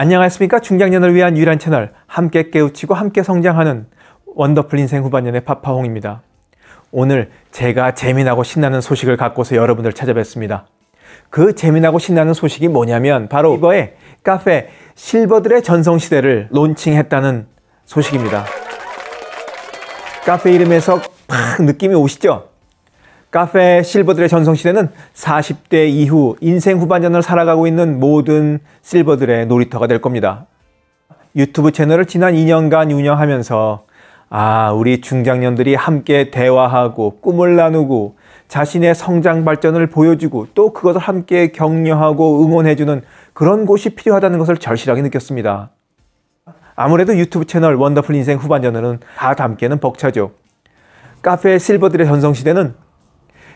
안녕하십니까 중장년을 위한 유일한 채널 함께 깨우치고 함께 성장하는 원더풀 인생 후반년의 파파홍입니다. 오늘 제가 재미나고 신나는 소식을 갖고서 여러분들 찾아뵙습니다. 그 재미나고 신나는 소식이 뭐냐면 바로 이거의 카페 실버들의 전성시대를 론칭했다는 소식입니다. 카페 이름에서 팍 느낌이 오시죠? 카페 실버들의 전성시대는 40대 이후 인생 후반전을 살아가고 있는 모든 실버들의 놀이터가 될 겁니다. 유튜브 채널을 지난 2년간 운영하면서 아, 우리 중장년들이 함께 대화하고 꿈을 나누고 자신의 성장 발전을 보여주고 또 그것을 함께 격려하고 응원해주는 그런 곳이 필요하다는 것을 절실하게 느꼈습니다. 아무래도 유튜브 채널 원더풀 인생 후반전은 다 담기에는 벅차죠. 카페 실버들의 전성시대는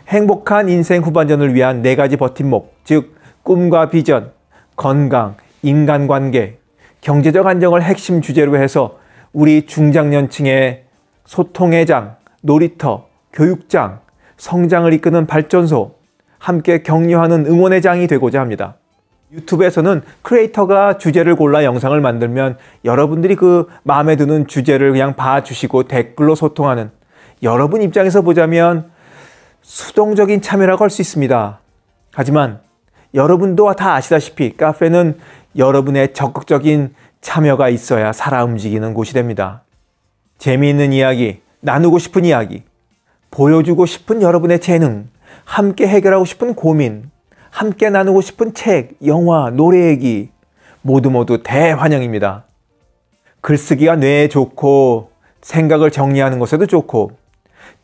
행복한 인생 후반전을 위한 네 가지 버팀목, 즉 꿈과 비전, 건강, 인간관계, 경제적 안정을 핵심 주제로 해서 우리 중장년층의 소통의 장, 놀이터, 교육장, 성장을 이끄는 발전소, 함께 격려하는 응원의 장이 되고자 합니다. 유튜브에서는 크리에이터가 주제를 골라 영상을 만들면 여러분들이 그 마음에 드는 주제를 그냥 봐주시고 댓글로 소통하는 여러분 입장에서 보자면 수동적인 참여라고 할 수 있습니다. 하지만 여러분도 다 아시다시피 카페는 여러분의 적극적인 참여가 있어야 살아 움직이는 곳이 됩니다. 재미있는 이야기, 나누고 싶은 이야기, 보여주고 싶은 여러분의 재능, 함께 해결하고 싶은 고민, 함께 나누고 싶은 책, 영화, 노래 얘기 모두 모두 대환영입니다. 글쓰기가 뇌에 좋고 생각을 정리하는 것에도 좋고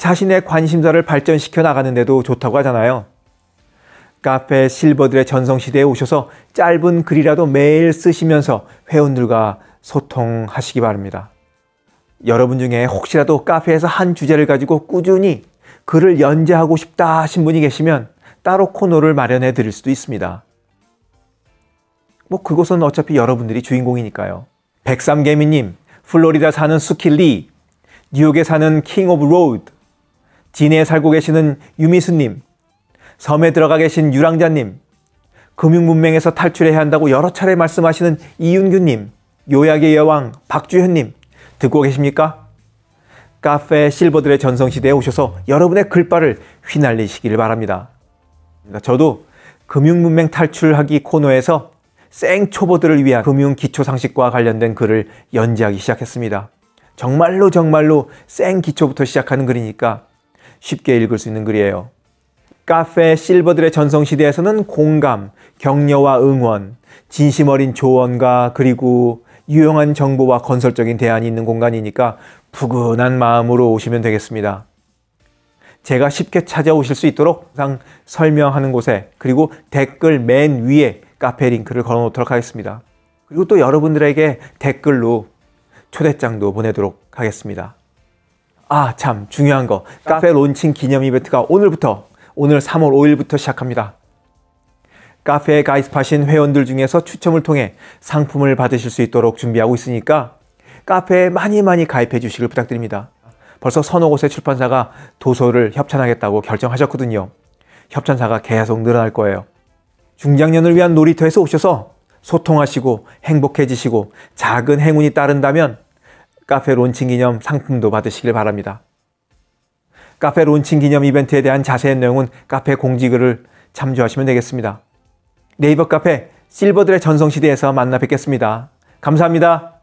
자신의 관심사를 발전시켜 나가는데도 좋다고 하잖아요. 카페 실버들의 전성시대에 오셔서 짧은 글이라도 매일 쓰시면서 회원들과 소통하시기 바랍니다. 여러분 중에 혹시라도 카페에서 한 주제를 가지고 꾸준히 글을 연재하고 싶다 하신 분이 계시면 따로 코너를 마련해 드릴 수도 있습니다. 뭐 그곳은 어차피 여러분들이 주인공이니까요. 백삼개미님, 플로리다 사는 수킬리, 뉴욕에 사는 킹 오브 로드, 진해에 살고 계시는 유미수님, 섬에 들어가 계신 유랑자님, 금융문맹에서 탈출해야 한다고 여러 차례 말씀하시는 이윤규님, 요약의 여왕 박주현님, 듣고 계십니까? 카페 실버들의 전성시대에 오셔서 여러분의 글발을 휘날리시길 바랍니다. 그러니까 저도 금융문맹 탈출하기 코너에서 생초보들을 위한 금융기초상식과 관련된 글을 연재하기 시작했습니다. 정말로 정말로 생기초부터 시작하는 글이니까 쉽게 읽을 수 있는 글이에요. 카페 실버들의 전성시대에서는 공감, 격려와 응원, 진심 어린 조언과 그리고 유용한 정보와 건설적인 대안이 있는 공간이니까 푸근한 마음으로 오시면 되겠습니다. 제가 쉽게 찾아오실 수 있도록 항상 설명하는 곳에 그리고 댓글 맨 위에 카페 링크를 걸어 놓도록 하겠습니다. 그리고 또 여러분들에게 댓글로 초대장도 보내도록 하겠습니다. 아, 참 중요한 거. 카페 론칭 기념 이벤트가 오늘부터 오늘 3월 5일부터 시작합니다. 카페에 가입하신 회원들 중에서 추첨을 통해 상품을 받으실 수 있도록 준비하고 있으니까 카페에 많이 많이 가입해 주시길 부탁드립니다. 벌써 서너 곳의 출판사가 도서를 협찬하겠다고 결정하셨거든요. 협찬사가 계속 늘어날 거예요. 중장년을 위한 놀이터에서 오셔서 소통하시고 행복해지시고 작은 행운이 따른다면 카페 론칭 기념 상품도 받으시길 바랍니다. 카페 론칭 기념 이벤트에 대한 자세한 내용은 카페 공지글을 참조하시면 되겠습니다. 네이버 카페 실버들의 전성시대에서 만나 뵙겠습니다. 감사합니다.